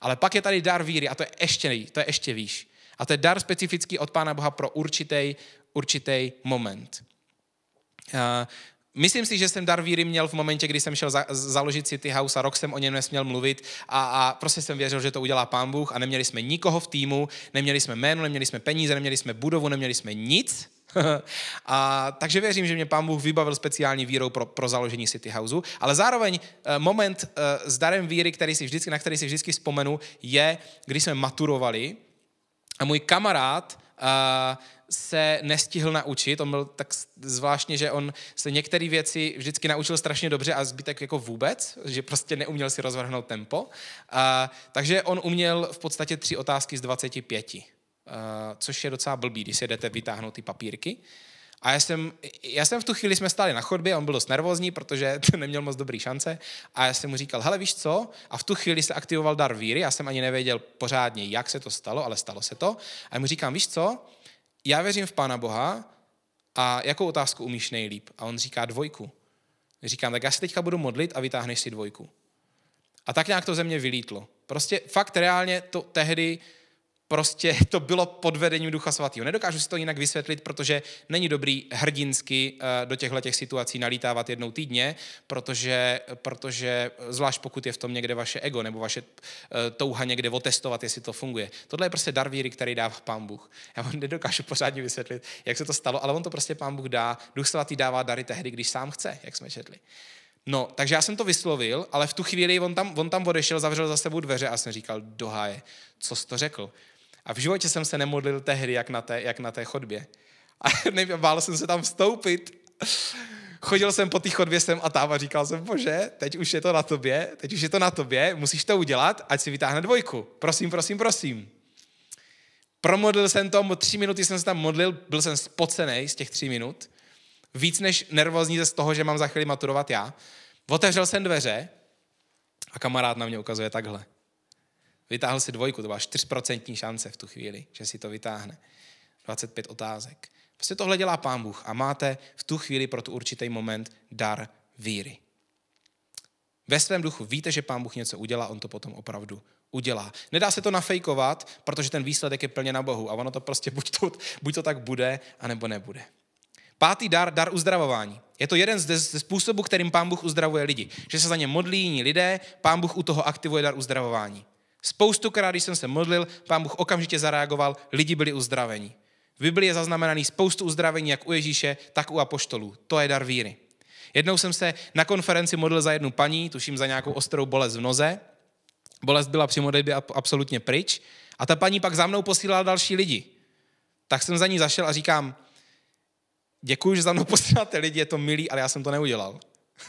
Ale pak je tady dar víry a to je ještě, to je ještě výš. A to je dar specifický od Pána Boha pro určitý, určitý moment. Eh, Myslím si, že jsem dar víry měl v momentě, kdy jsem šel za, založit City House a rok jsem o něm nesměl mluvit a, a prostě jsem věřil, že to udělá pán Bůh a neměli jsme nikoho v týmu, neměli jsme jméno, neměli jsme peníze, neměli jsme budovu, neměli jsme nic. a, takže věřím, že mě pán Bůh vybavil speciální vírou pro, pro založení City Houseu, ale zároveň eh, moment eh, s darem víry, který si vždycky, na který si vždycky vzpomenu, je, když jsme maturovali a můj kamarád se nestihl naučit. On byl tak zvláštně, že on se některé věci vždycky naučil strašně dobře a zbytek jako vůbec, že prostě neuměl si rozvrhnout tempo. A, takže on uměl v podstatě tři otázky z 25, a, což je docela blbý, když se jdete vytáhnout ty papírky. A já jsem, já jsem v tu chvíli jsme stáli na chodbě, on byl dost nervózní, protože neměl moc dobrý šance. A já jsem mu říkal, hele víš co? A v tu chvíli se aktivoval dar víry, já jsem ani nevěděl pořádně, jak se to stalo, ale stalo se to. A já mu říkám, víš co? Já věřím v Pána Boha a jakou otázku umíš nejlíp? A on říká dvojku. Říkám, tak já se teďka budu modlit a vytáhneš si dvojku. A tak nějak to ze mě vylítlo. Prostě fakt reálně to tehdy prostě to bylo pod vedením Ducha Svatého. Nedokážu si to jinak vysvětlit, protože není dobrý hrdinsky eh, do těchto těch situací nalítávat jednou týdně, protože, protože eh, zvlášť pokud je v tom někde vaše ego nebo vaše eh, touha někde otestovat, jestli to funguje. Tohle je prostě dar víry, který dává Pán Bůh. Já vám nedokážu pořádně vysvětlit, jak se to stalo, ale on to prostě Pán Bůh dá. Duch Svatý dává dary tehdy, když sám chce, jak jsme četli. No, takže já jsem to vyslovil, ale v tu chvíli on tam, on tam odešel, zavřel za sebou dveře a jsem říkal, doháje, co jsi to řekl? A v životě jsem se nemodlil tehdy, jak na té, jak na té chodbě. A nevím, bál jsem se tam vstoupit. Chodil jsem po té chodbě sem a táva říkal jsem, bože, teď už je to na tobě, teď už je to na tobě, musíš to udělat, ať si vytáhne dvojku. Prosím, prosím, prosím. Promodlil jsem to, tři minuty jsem se tam modlil, byl jsem spocený z těch tří minut, víc než nervózní ze toho, že mám za chvíli maturovat já. Otevřel jsem dveře a kamarád na mě ukazuje takhle. Vytáhl si dvojku, to byla 4% šance v tu chvíli, že si to vytáhne. 25 otázek. Prostě tohle dělá Pán Bůh a máte v tu chvíli pro tu určitý moment dar víry. Ve svém duchu víte, že Pán Bůh něco udělá, on to potom opravdu udělá. Nedá se to nafejkovat, protože ten výsledek je plně na Bohu a ono to prostě buď to, buď to tak bude, anebo nebude. Pátý dar, dar uzdravování. Je to jeden ze způsobů, kterým Pán Bůh uzdravuje lidi. Že se za ně modlí jiní lidé, Pán Bůh u toho aktivuje dar uzdravování. Spoustukrát, když jsem se modlil, pán Bůh okamžitě zareagoval, lidi byli uzdraveni. V Biblii je zaznamenaný spoustu uzdravení jak u Ježíše, tak u apoštolů. To je dar víry. Jednou jsem se na konferenci modlil za jednu paní, tuším za nějakou ostrou bolest v noze. Bolest byla při modlitbě absolutně pryč. A ta paní pak za mnou posílala další lidi. Tak jsem za ní zašel a říkám, děkuji, že za mnou posíláte lidi, je to milý, ale já jsem to neudělal.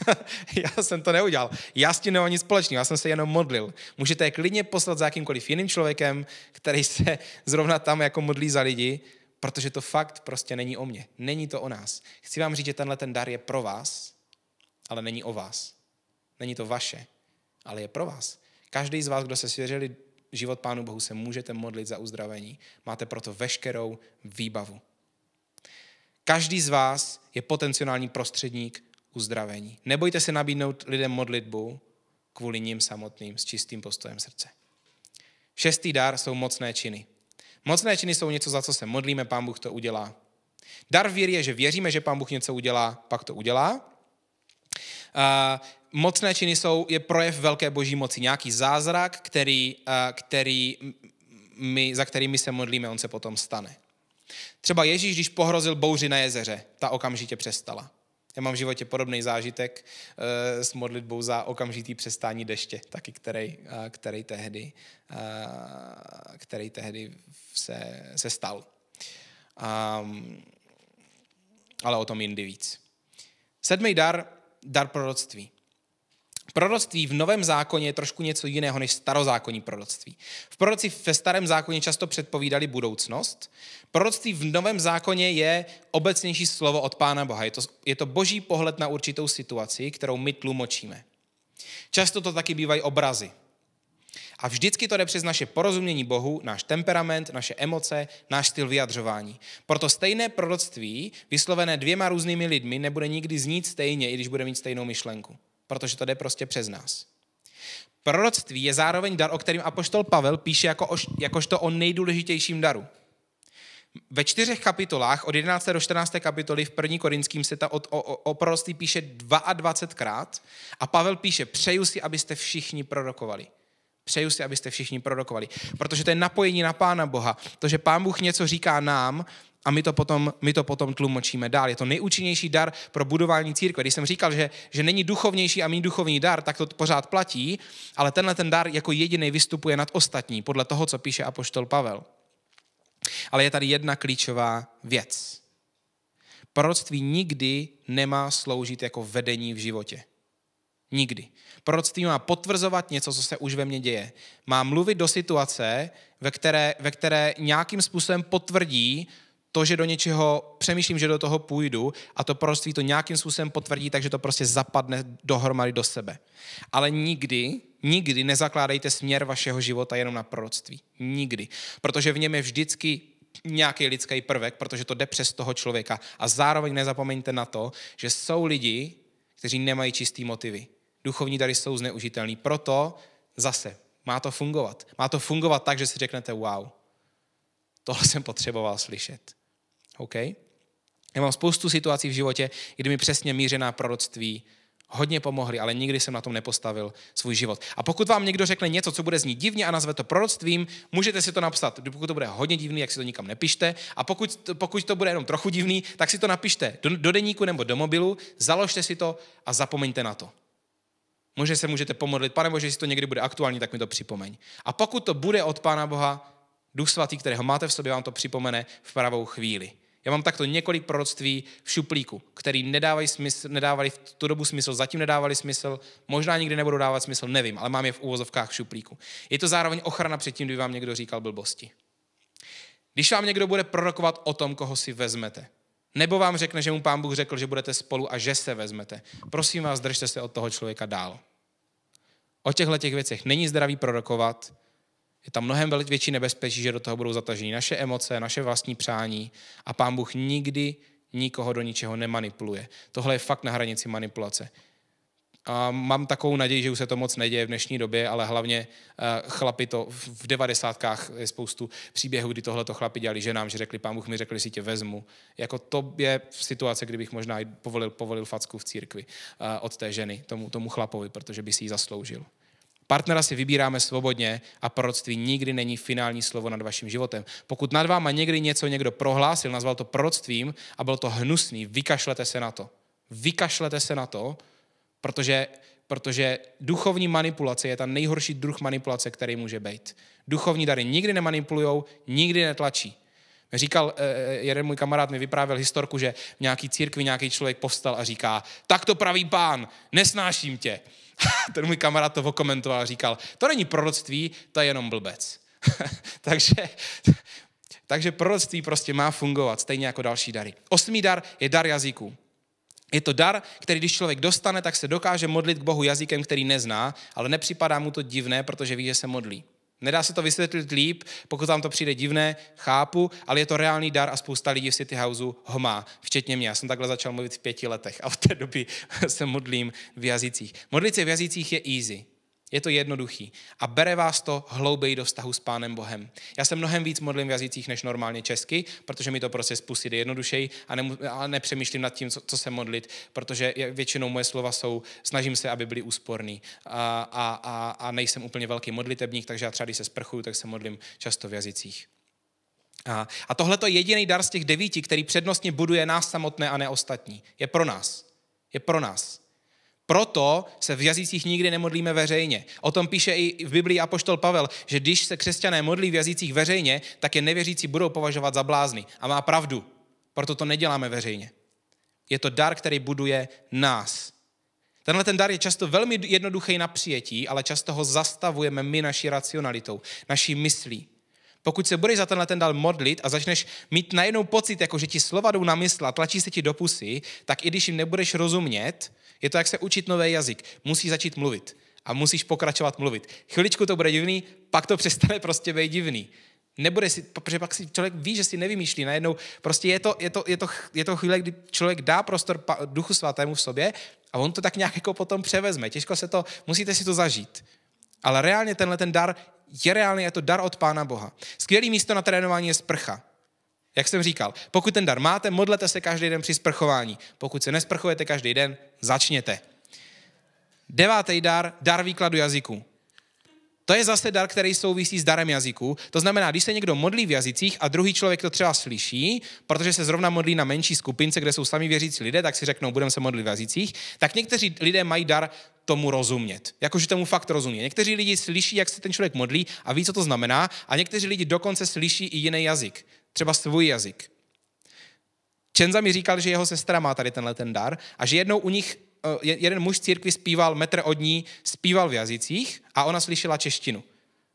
já jsem to neudělal. Já s tím nemám nic společného, já jsem se jenom modlil. Můžete je klidně poslat za jakýmkoliv jiným člověkem, který se zrovna tam jako modlí za lidi, protože to fakt prostě není o mně. Není to o nás. Chci vám říct, že tenhle ten dar je pro vás, ale není o vás. Není to vaše, ale je pro vás. Každý z vás, kdo se svěřili život Pánu Bohu, se můžete modlit za uzdravení. Máte proto veškerou výbavu. Každý z vás je potenciální prostředník uzdravení. Nebojte se nabídnout lidem modlitbu kvůli ním samotným s čistým postojem srdce. Šestý dar jsou mocné činy. Mocné činy jsou něco, za co se modlíme, pán Bůh to udělá. Dar víry je, že věříme, že pán Bůh něco udělá, pak to udělá. Uh, mocné činy jsou, je projev velké boží moci, nějaký zázrak, který, uh, který my, za my se modlíme, on se potom stane. Třeba Ježíš, když pohrozil bouři na jezeře, ta okamžitě přestala. Já mám v životě podobný zážitek eh, s modlitbou za okamžitý přestání deště, taky který, eh, který tehdy, eh, který tehdy se, se stal. Um, ale o tom jindy víc. Sedmý dar, dar proroctví. Proroctví v Novém zákoně je trošku něco jiného než starozákonní proroctví. V proroci ve Starém zákoně často předpovídali budoucnost. Proroctví v Novém zákoně je obecnější slovo od Pána Boha. Je to, je to boží pohled na určitou situaci, kterou my tlumočíme. Často to taky bývají obrazy. A vždycky to jde přes naše porozumění Bohu, náš temperament, naše emoce, náš styl vyjadřování. Proto stejné proroctví, vyslovené dvěma různými lidmi, nebude nikdy znít stejně, i když bude mít stejnou myšlenku protože to jde prostě přes nás. Proroctví je zároveň dar, o kterém apoštol Pavel píše jako o, jakožto o nejdůležitějším daru. Ve čtyřech kapitolách, od 11. do 14. kapitoly v 1. korinským se ta od, o, o proroctví píše 22krát a Pavel píše, přeju si, abyste všichni prorokovali. Přeju si, abyste všichni prorokovali. Protože to je napojení na Pána Boha. To, že Pán Bůh něco říká nám, a my to, potom, my to potom tlumočíme dál. Je to nejúčinnější dar pro budování církve. Když jsem říkal, že, že není duchovnější a méně duchovní dar, tak to pořád platí, ale tenhle ten dar jako jediný vystupuje nad ostatní, podle toho, co píše apoštol Pavel. Ale je tady jedna klíčová věc. Proroctví nikdy nemá sloužit jako vedení v životě. Nikdy. Proroctví má potvrzovat něco, co se už ve mně děje. Má mluvit do situace, ve které, ve které nějakým způsobem potvrdí to, že do něčeho přemýšlím, že do toho půjdu a to proroctví to nějakým způsobem potvrdí, takže to prostě zapadne dohromady do sebe. Ale nikdy, nikdy nezakládejte směr vašeho života jenom na proroctví. Nikdy. Protože v něm je vždycky nějaký lidský prvek, protože to jde přes toho člověka. A zároveň nezapomeňte na to, že jsou lidi, kteří nemají čistý motivy. Duchovní dary jsou zneužitelný. Proto zase má to fungovat. Má to fungovat tak, že si řeknete wow, tohle jsem potřeboval slyšet. OK? Já mám spoustu situací v životě, kdy mi přesně mířená proroctví hodně pomohly, ale nikdy jsem na tom nepostavil svůj život. A pokud vám někdo řekne něco, co bude znít divně a nazve to proroctvím, můžete si to napsat. Pokud to bude hodně divný, jak si to nikam nepište. A pokud, pokud to bude jenom trochu divný, tak si to napište do, do deníku nebo do mobilu, založte si to a zapomeňte na to. Může se můžete pomodlit, pane Bože, jestli to někdy bude aktuální, tak mi to připomeň. A pokud to bude od Pána Boha, Duch Svatý, kterého máte v sobě, vám to připomene v pravou chvíli. Já mám takto několik proroctví v šuplíku, který nedávají smysl, nedávali v tu dobu smysl, zatím nedávali smysl, možná nikdy nebudou dávat smysl, nevím, ale mám je v úvozovkách v šuplíku. Je to zároveň ochrana před tím, kdyby vám někdo říkal blbosti. Když vám někdo bude prorokovat o tom, koho si vezmete, nebo vám řekne, že mu pán Bůh řekl, že budete spolu a že se vezmete, prosím vás, držte se od toho člověka dál. O těchto těch věcech není zdravý prorokovat, je tam mnohem větší nebezpečí, že do toho budou zataženy naše emoce, naše vlastní přání a pán Bůh nikdy nikoho do ničeho nemanipuluje. Tohle je fakt na hranici manipulace. A mám takovou naději, že už se to moc neděje v dnešní době, ale hlavně eh, chlapi to v devadesátkách je spoustu příběhů, kdy tohle to chlapi dělali ženám, že řekli, pán Bůh mi řekli si tě vezmu. Jako to je situace, kdybych možná i povolil, povolil facku v církvi eh, od té ženy, tomu, tomu chlapovi, protože by si ji zasloužil. Partnera si vybíráme svobodně a proroctví nikdy není finální slovo nad vaším životem. Pokud nad váma někdy něco někdo prohlásil, nazval to proroctvím a bylo to hnusný, vykašlete se na to. Vykašlete se na to, protože protože duchovní manipulace je ta nejhorší druh manipulace, který může být. Duchovní dary nikdy nemanipulují, nikdy netlačí. Říkal, eh, eh, jeden můj kamarád mi vyprávěl historku, že v nějaký církvi nějaký člověk povstal a říká, tak to pravý pán, nesnáším tě. Ten můj kamarád to komentoval a říkal, to není proroctví, to je jenom blbec. takže, takže proroctví prostě má fungovat, stejně jako další dary. Osmý dar je dar jazyků. Je to dar, který když člověk dostane, tak se dokáže modlit k Bohu jazykem, který nezná, ale nepřipadá mu to divné, protože ví, že se modlí. Nedá se to vysvětlit líp, pokud vám to přijde divné, chápu, ale je to reálný dar a spousta lidí v City Houseu ho má, včetně mě. Já jsem takhle začal mluvit v pěti letech a od té doby se modlím v jazycích. Modlit se v jazycích je easy. Je to jednoduchý. A bere vás to hlouběji do vztahu s Pánem Bohem. Já se mnohem víc modlím v jazycích než normálně česky, protože mi to prostě zpustí jednodušeji a, nemu, a nepřemýšlím nad tím, co, co se modlit, protože většinou moje slova jsou, snažím se, aby byly úsporný. A, a, a, a nejsem úplně velký modlitebník, takže já třeba, když se sprchuju, tak se modlím často v jazycích. A, a tohle je jediný dar z těch devíti, který přednostně buduje nás samotné a ne ostatní. Je pro nás. Je pro nás. Proto se v jazycích nikdy nemodlíme veřejně. O tom píše i v Biblii apoštol Pavel, že když se křesťané modlí v jazycích veřejně, tak je nevěřící budou považovat za blázny. A má pravdu. Proto to neděláme veřejně. Je to dar, který buduje nás. Tenhle ten dar je často velmi jednoduchý na přijetí, ale často ho zastavujeme my naší racionalitou, naší myslí. Pokud se budeš za tenhle ten dal modlit a začneš mít najednou pocit, jako že ti slova jdou na mysl a tlačí se ti do pusy, tak i když jim nebudeš rozumět, je to, jak se učit nový jazyk. Musí začít mluvit a musíš pokračovat mluvit. Chviličku to bude divný, pak to přestane prostě být divný. Nebude si, protože pak si člověk ví, že si nevymýšlí najednou. Prostě je to, je to, je to, je to chvíle, kdy člověk dá prostor duchu svatému v sobě a on to tak nějak jako potom převezme. Těžko se to, musíte si to zažít. Ale reálně tenhle ten dar je reálně, je to dar od Pána Boha. Skvělý místo na trénování je sprcha. Jak jsem říkal, pokud ten dar máte, modlete se každý den při sprchování. Pokud se nesprchujete každý den, začněte. Devátý dar, dar výkladu jazyků. To je zase dar, který souvisí s darem jazyků. To znamená, když se někdo modlí v jazycích a druhý člověk to třeba slyší, protože se zrovna modlí na menší skupince, kde jsou sami věřící lidé, tak si řeknou, budeme se modlit v jazycích, tak někteří lidé mají dar tomu rozumět. Jakože tomu fakt rozumí. Někteří lidi slyší, jak se ten člověk modlí a ví, co to znamená, a někteří lidi dokonce slyší i jiný jazyk třeba svůj jazyk. Čenza mi říkal, že jeho sestra má tady tenhle ten dar a že jednou u nich eh, jeden muž z církvy zpíval metr od ní, zpíval v jazycích a ona slyšela češtinu.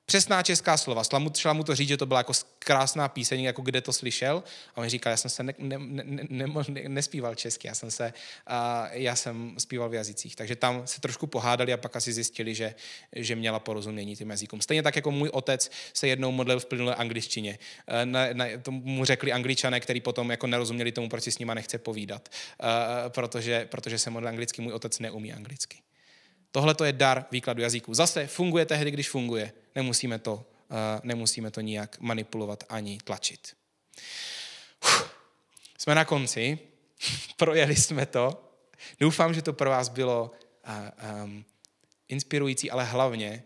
Přesná česká slova. Slamu, šla mu to říct, že to byla jako krásná píseň, jako kde to slyšel. A on říkal, já jsem se ne, ne, ne, ne, ne, nespíval česky, já jsem, se, uh, já jsem zpíval v jazycích. Takže tam se trošku pohádali a pak asi zjistili, že, že měla porozumění tím jazykům. Stejně tak, jako můj otec se jednou modlil v plynulé angličtině. E, na, na, mu řekli angličané, který potom jako nerozuměli tomu, proč si s nima nechce povídat. Uh, protože, protože se modlil anglicky, můj otec neumí anglicky. Tohle to je dar výkladu jazyků. Zase funguje tehdy, když funguje. Nemusíme to, uh, nemusíme to nijak manipulovat ani tlačit. Uf, jsme na konci, projeli jsme to. Doufám, že to pro vás bylo uh, um, inspirující, ale hlavně,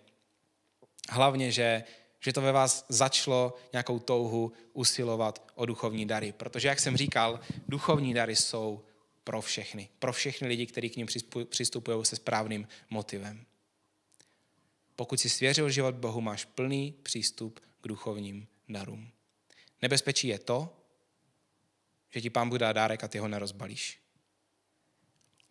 hlavně, že že to ve vás začalo nějakou touhu usilovat o duchovní dary. Protože, jak jsem říkal, duchovní dary jsou pro všechny. Pro všechny lidi, kteří k ním přistupují se správným motivem. Pokud si svěřil život Bohu, máš plný přístup k duchovním darům. Nebezpečí je to, že ti pán Bůh dá dárek a ty ho nerozbalíš.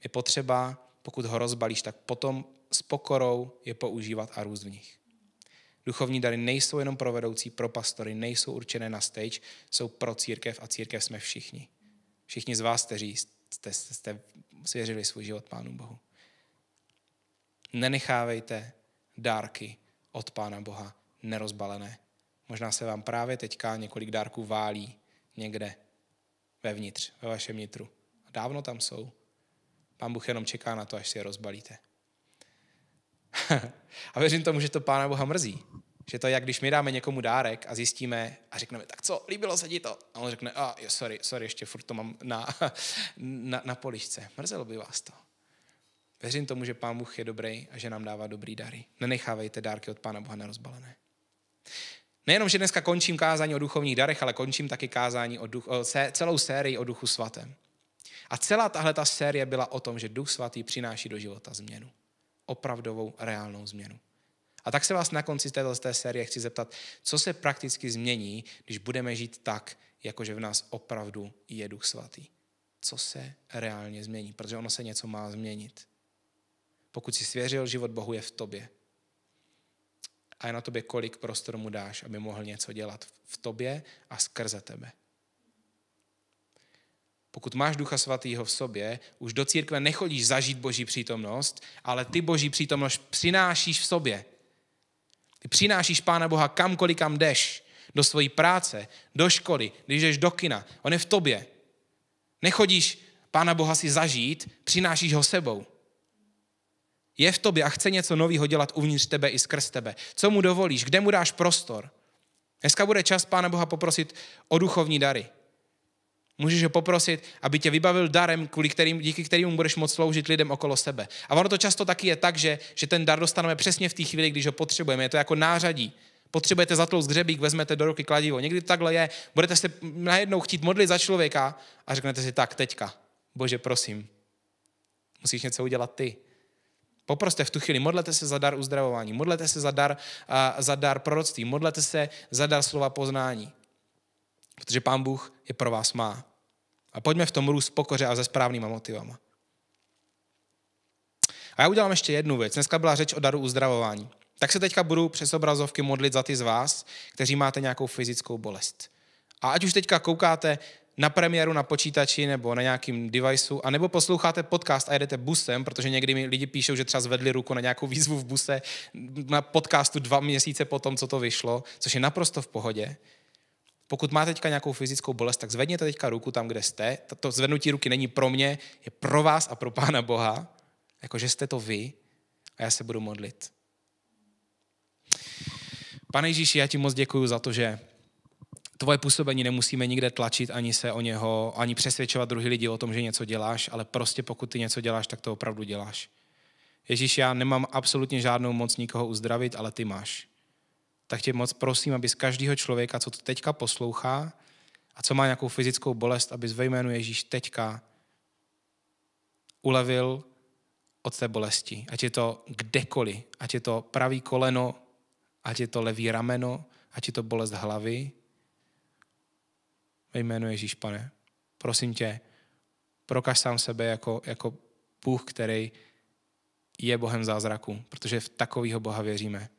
Je potřeba, pokud ho rozbalíš, tak potom s pokorou je používat a růst v nich. Duchovní dary nejsou jenom pro vedoucí, pro pastory, nejsou určené na stage, jsou pro církev a církev jsme všichni. Všichni z vás, kteří jste, jste svěřili svůj život Pánu Bohu. Nenechávejte dárky od Pána Boha nerozbalené. Možná se vám právě teďka několik dárků válí někde vevnitř, ve vašem nitru. dávno tam jsou. Pán Bůh jenom čeká na to, až si je rozbalíte. a věřím tomu, že to Pána Boha mrzí. Že to je, jak když my dáme někomu dárek a zjistíme a řekneme, tak co, líbilo se ti to? A on řekne, a oh, sorry, sorry, ještě furt to mám na, na, na poličce. Mrzelo by vás to. Věřím tomu, že Pán Bůh je dobrý a že nám dává dobrý dary. Nenechávejte dárky od Pána Boha nerozbalené. Nejenom, že dneska končím kázání o duchovních darech, ale končím taky kázání o, duch, o celou sérii o duchu svatém. A celá tahle ta série byla o tom, že duch svatý přináší do života změnu. Opravdovou, reálnou změnu. A tak se vás na konci této té série chci zeptat, co se prakticky změní, když budeme žít tak, jakože v nás opravdu je Duch Svatý. Co se reálně změní, protože ono se něco má změnit. Pokud si svěřil, život Bohu je v tobě. A je na tobě, kolik prostoru mu dáš, aby mohl něco dělat v tobě a skrze tebe. Pokud máš Ducha Svatého v sobě, už do církve nechodíš zažít Boží přítomnost, ale ty Boží přítomnost přinášíš v sobě. Ty přinášíš Pána Boha kamkoliv, kam jdeš. Do svojí práce, do školy, když jdeš do kina. On je v tobě. Nechodíš Pána Boha si zažít, přinášíš ho sebou. Je v tobě a chce něco nového dělat uvnitř tebe i skrz tebe. Co mu dovolíš? Kde mu dáš prostor? Dneska bude čas Pána Boha poprosit o duchovní dary. Můžeš ho poprosit, aby tě vybavil darem, kvůli kterým, díky kterému budeš moct sloužit lidem okolo sebe. A ono to často taky je tak, že, že ten dar dostaneme přesně v té chvíli, když ho potřebujeme. Je to jako nářadí. Potřebujete zatloust hřebík, vezmete do ruky kladivo. Někdy to takhle je. Budete se najednou chtít modlit za člověka a řeknete si tak, teďka. Bože, prosím, musíš něco udělat ty. Poproste v tu chvíli, modlete se za dar uzdravování, modlete se za dar, uh, za dar proroctví, modlete se za dar slova poznání. Protože Pán Bůh je pro vás má. A pojďme v tom růst pokoře a se správnýma motivama. A já udělám ještě jednu věc. Dneska byla řeč o daru uzdravování. Tak se teďka budu přes obrazovky modlit za ty z vás, kteří máte nějakou fyzickou bolest. A ať už teďka koukáte na premiéru na počítači nebo na nějakým deviceu, a nebo posloucháte podcast a jedete busem, protože někdy mi lidi píšou, že třeba zvedli ruku na nějakou výzvu v buse na podcastu dva měsíce po tom, co to vyšlo, což je naprosto v pohodě. Pokud máte teďka nějakou fyzickou bolest, tak zvedněte teďka ruku tam, kde jste. To zvednutí ruky není pro mě, je pro vás a pro Pána Boha, jakože jste to vy a já se budu modlit. Pane Ježíši, já ti moc děkuji za to, že tvoje působení nemusíme nikde tlačit, ani se o něho, ani přesvědčovat druhý lidi o tom, že něco děláš, ale prostě pokud ty něco děláš, tak to opravdu děláš. Ježíš, já nemám absolutně žádnou moc nikoho uzdravit, ale ty máš tak tě moc prosím, aby z každého člověka, co to teďka poslouchá a co má nějakou fyzickou bolest, aby ve jménu Ježíš teďka ulevil od té bolesti. Ať je to kdekoliv, ať je to pravý koleno, ať je to levý rameno, ať je to bolest hlavy. Ve jménu Ježíš, pane, prosím tě, prokaž sám sebe jako, jako Bůh, který je Bohem zázraku, protože v takového Boha věříme.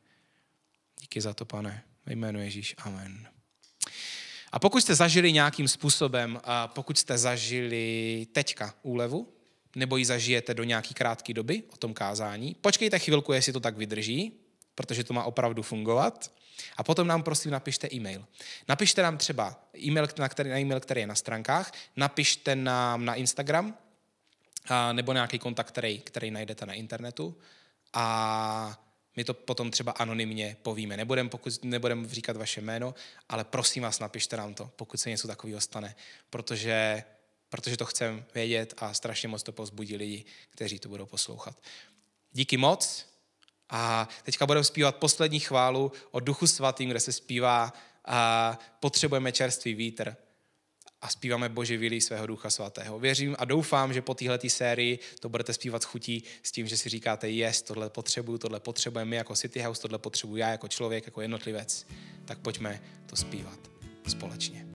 Díky za to, pane. Ve jménu Ježíš. Amen. A pokud jste zažili nějakým způsobem, a pokud jste zažili teďka úlevu, nebo ji zažijete do nějaké krátké doby o tom kázání, počkejte chvilku, jestli to tak vydrží, protože to má opravdu fungovat. A potom nám prosím napište e-mail. Napište nám třeba e-mail, na, který, na e-mail, který je na stránkách, napište nám na Instagram, a, nebo nějaký kontakt, který, který najdete na internetu. A my to potom třeba anonymně povíme. Nebudem, pokud, nebudem říkat vaše jméno, ale prosím vás, napište nám to, pokud se něco takového stane, protože, protože to chcem vědět a strašně moc to povzbudí lidi, kteří to budou poslouchat. Díky moc a teďka budeme zpívat poslední chválu o Duchu Svatým, kde se zpívá a potřebujeme čerstvý vítr a zpíváme Bože vylí svého ducha svatého. Věřím a doufám, že po této sérii to budete zpívat s chutí s tím, že si říkáte, jest, tohle potřebuju, tohle potřebujeme my jako City House, tohle potřebuju já jako člověk, jako jednotlivec. Tak pojďme to zpívat společně.